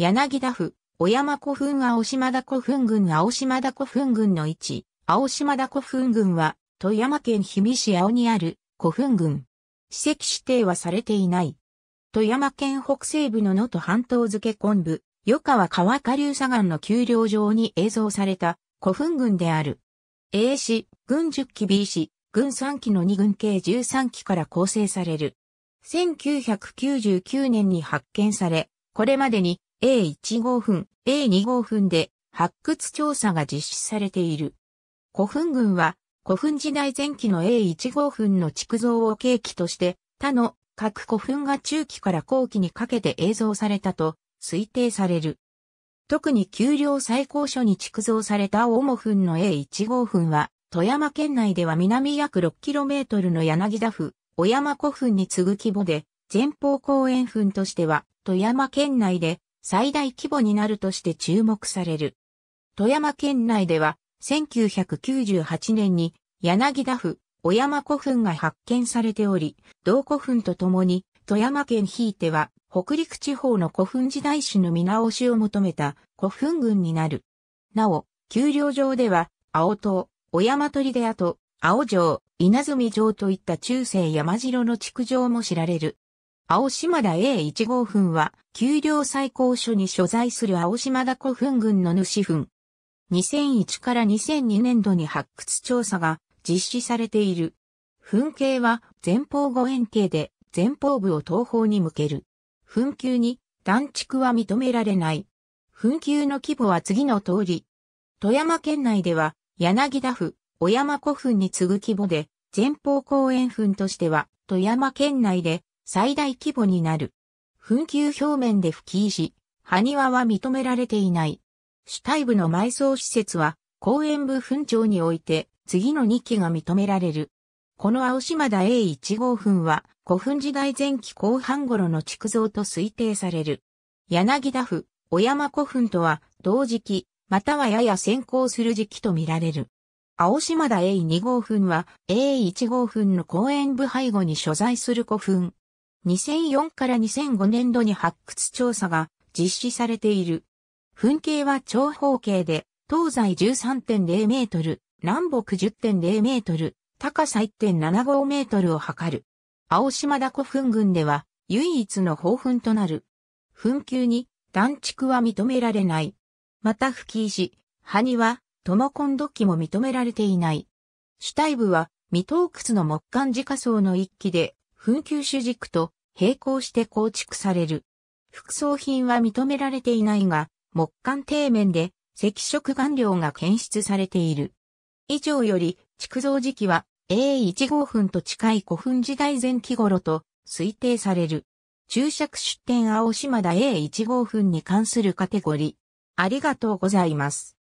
柳田府、小山古墳青島田古墳群青島田古墳群の位置、青島田古墳群は、富山県氷見市青にある古墳群。史跡指定はされていない。富山県北西部の能登半島付昆部、与川川下流左岸の丘陵上に映像された古墳群である。A 市、軍10期 B 市、軍3期の2軍計13期から構成される。1999年に発見され、これまでに A1 号墳、A2 号墳で発掘調査が実施されている。古墳群は古墳時代前期の A1 号墳の築造を契機として他の各古墳が中期から後期にかけて映像されたと推定される。特に丘陵最高所に築造された大母墳の A1 号墳は富山県内では南約 6km の柳田府、小山古墳に次ぐ規模で、前方公園墳としては、富山県内で最大規模になるとして注目される。富山県内では1998年に柳田府小山古墳が発見されており、同古墳とともに富山県ひいては北陸地方の古墳時代史の見直しを求めた古墳群になる。なお、丘陵上では青島、小山鳥出跡、青城、稲積城といった中世山城の築城も知られる。青島田 A1 号墳は、丘陵最高所に所在する青島田古墳群の主墳。2001から2002年度に発掘調査が実施されている。墳形は前方後円形で前方部を東方に向ける。墳丘に断築は認められない。墳丘の規模は次の通り。富山県内では柳田府、小山古墳に次ぐ規模で、前方後円墳としては富山県内で最大規模になる。噴球表面で吹き石、埴輪は認められていない。主体部の埋葬施設は、公園部墳長において、次の2期が認められる。この青島田 A1 号墳は、古墳時代前期後半頃の築造と推定される。柳田府、小山古墳とは、同時期、またはやや先行する時期と見られる。青島田 A2 号墳は、A1 号墳の公園部背後に所在する古墳、2004から2005年度に発掘調査が実施されている。噴景は長方形で、東西13.0メートル、南北10.0メートル、高さ1.75メートルを測る。青島田古噴群では唯一の宝墳となる。墳丘に断築は認められない。また吹石、埴輪、友コン土器も認められていない。主体部は未洞窟の木管自家層の一機で紛糾主軸と並行して構築される。副葬品は認められていないが、木管底面で赤色顔料が検出されている。以上より、築造時期は A1 号墳と近い古墳時代前期頃と推定される。注釈出典青島田 A1 号墳に関するカテゴリー。ありがとうございます。